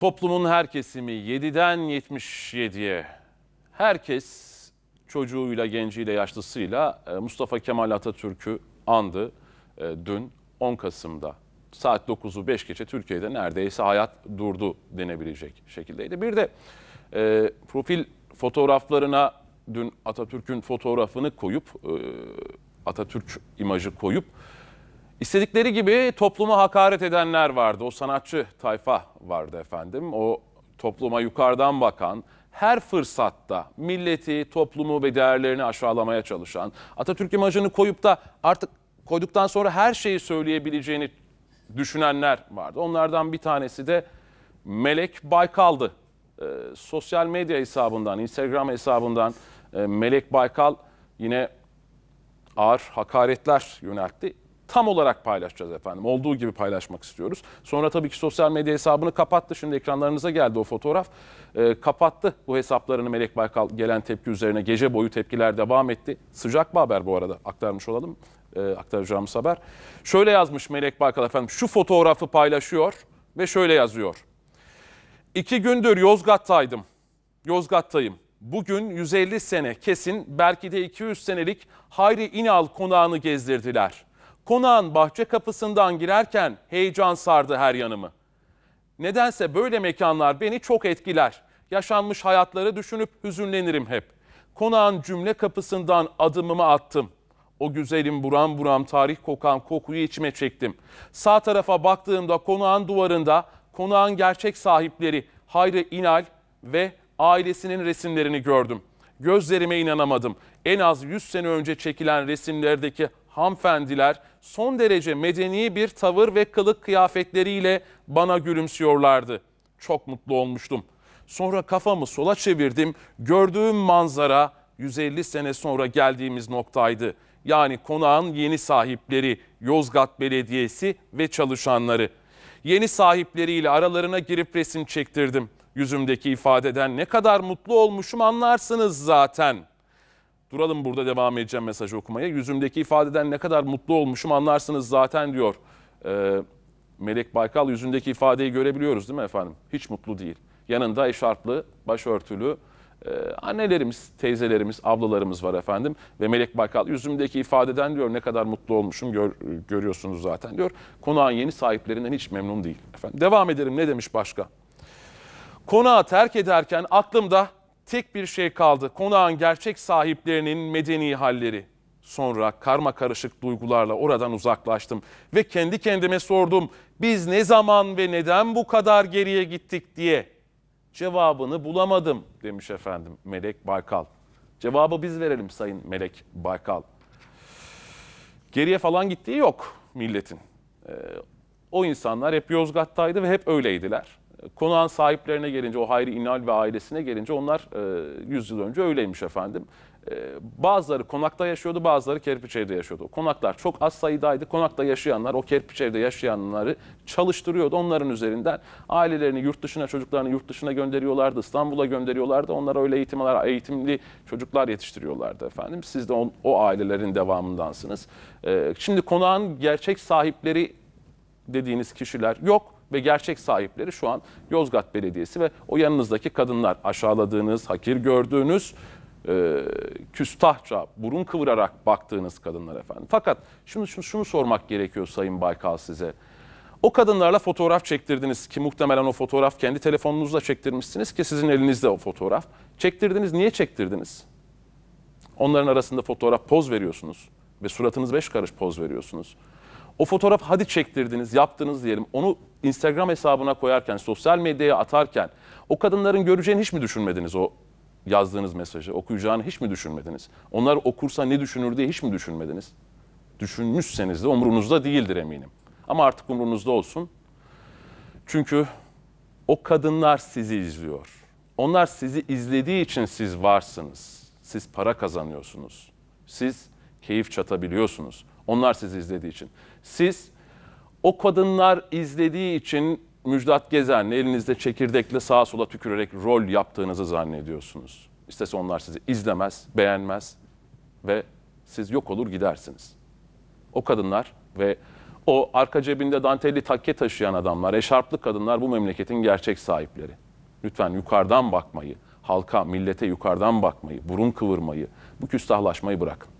Toplumun her kesimi 7'den 77'ye herkes çocuğuyla, genciyle, yaşlısıyla e, Mustafa Kemal Atatürk'ü andı e, dün 10 Kasım'da. Saat 9'u 5 geçe Türkiye'de neredeyse hayat durdu denebilecek şekildeydi. Bir de e, profil fotoğraflarına dün Atatürk'ün fotoğrafını koyup, e, Atatürk imajı koyup İstedikleri gibi topluma hakaret edenler vardı. O sanatçı tayfa vardı efendim. O topluma yukarıdan bakan, her fırsatta milleti, toplumu ve değerlerini aşağılamaya çalışan, Atatürk imajını koyup da artık koyduktan sonra her şeyi söyleyebileceğini düşünenler vardı. Onlardan bir tanesi de Melek Baykal'dı. E, sosyal medya hesabından, Instagram hesabından e, Melek Baykal yine ağır hakaretler yöneltti tam olarak paylaşacağız efendim. Olduğu gibi paylaşmak istiyoruz. Sonra tabii ki sosyal medya hesabını kapattı. Şimdi ekranlarınıza geldi o fotoğraf. E, kapattı bu hesaplarını Melek Baykal gelen tepki üzerine. Gece boyu tepkiler devam etti. Sıcak bir haber bu arada aktarmış olalım. E, aktaracağımız haber. Şöyle yazmış Melek Baykal efendim. Şu fotoğrafı paylaşıyor ve şöyle yazıyor. İki gündür Yozgat'taydım. Yozgat'tayım. Bugün 150 sene kesin belki de 200 senelik Hayri İnal konağını gezdirdiler.'' Konağın bahçe kapısından girerken heyecan sardı her yanımı. Nedense böyle mekanlar beni çok etkiler. Yaşanmış hayatları düşünüp hüzünlenirim hep. Konağın cümle kapısından adımımı attım. O güzelim buram buram tarih kokan kokuyu içime çektim. Sağ tarafa baktığımda konağın duvarında konağın gerçek sahipleri Hayri İnal ve ailesinin resimlerini gördüm. Gözlerime inanamadım. En az 100 sene önce çekilen resimlerdeki hanımefendiler son derece medeni bir tavır ve kılık kıyafetleriyle bana gülümsüyorlardı. Çok mutlu olmuştum. Sonra kafamı sola çevirdim. Gördüğüm manzara 150 sene sonra geldiğimiz noktaydı. Yani konağın yeni sahipleri Yozgat Belediyesi ve çalışanları. Yeni sahipleriyle aralarına girip resim çektirdim. Yüzümdeki ifadeden ne kadar mutlu olmuşum anlarsınız zaten.'' Duralım burada devam edeceğim mesajı okumaya. Yüzümdeki ifadeden ne kadar mutlu olmuşum anlarsınız zaten diyor. Ee, Melek Baykal yüzündeki ifadeyi görebiliyoruz değil mi efendim? Hiç mutlu değil. Yanında eşarplı, başörtülü e, annelerimiz, teyzelerimiz, ablalarımız var efendim. Ve Melek Baykal yüzümdeki ifadeden diyor ne kadar mutlu olmuşum gör, görüyorsunuz zaten diyor. Konağın yeni sahiplerinden hiç memnun değil. Efendim devam ederim ne demiş başka? Konağı terk ederken aklımda tek bir şey kaldı. Konağın gerçek sahiplerinin medeni halleri. Sonra karma karışık duygularla oradan uzaklaştım ve kendi kendime sordum. Biz ne zaman ve neden bu kadar geriye gittik diye. Cevabını bulamadım demiş efendim Melek Baykal. Cevabı biz verelim Sayın Melek Baykal. Geriye falan gittiği yok milletin. Ee, o insanlar hep Yozgat'taydı ve hep öyleydiler. Konağın sahiplerine gelince, o Hayri İnal ve ailesine gelince onlar 100 e, yıl önce öyleymiş efendim. E, bazıları konakta yaşıyordu, bazıları kerpiç evde yaşıyordu. Konaklar çok az sayıdaydı. Konakta yaşayanlar, o kerpiç evde yaşayanları çalıştırıyordu. Onların üzerinden ailelerini yurt dışına, çocuklarını yurt dışına gönderiyorlardı. İstanbul'a gönderiyorlardı. Onlara öyle eğitimler, eğitimli çocuklar yetiştiriyorlardı efendim. Siz de o, o ailelerin devamındansınız. E, şimdi konağın gerçek sahipleri dediğiniz kişiler yok ve gerçek sahipleri şu an Yozgat Belediyesi ve o yanınızdaki kadınlar aşağıladığınız, hakir gördüğünüz e, küstahça, burun kıvırarak baktığınız kadınlar efendim. Fakat şimdi şunu, şunu sormak gerekiyor Sayın Baykal size. O kadınlarla fotoğraf çektirdiniz ki muhtemelen o fotoğraf kendi telefonunuzla çektirmişsiniz ki sizin elinizde o fotoğraf. Çektirdiniz, niye çektirdiniz? Onların arasında fotoğraf poz veriyorsunuz ve suratınız beş karış poz veriyorsunuz. O fotoğraf hadi çektirdiniz, yaptınız diyelim. Onu Instagram hesabına koyarken, sosyal medyaya atarken o kadınların göreceğini hiç mi düşünmediniz o yazdığınız mesajı? Okuyacağını hiç mi düşünmediniz? Onlar okursa ne düşünür diye hiç mi düşünmediniz? Düşünmüşseniz de umrunuzda değildir eminim. Ama artık umrunuzda olsun. Çünkü o kadınlar sizi izliyor. Onlar sizi izlediği için siz varsınız. Siz para kazanıyorsunuz. Siz keyif çatabiliyorsunuz. Onlar sizi izlediği için. Siz o kadınlar izlediği için Müjdat Gezen'le elinizde çekirdekle sağa sola tükürerek rol yaptığınızı zannediyorsunuz. İstese onlar sizi izlemez, beğenmez ve siz yok olur gidersiniz. O kadınlar ve o arka cebinde dantelli takke taşıyan adamlar, eşarplı kadınlar bu memleketin gerçek sahipleri. Lütfen yukarıdan bakmayı, halka, millete yukarıdan bakmayı, burun kıvırmayı, bu küstahlaşmayı bırakın.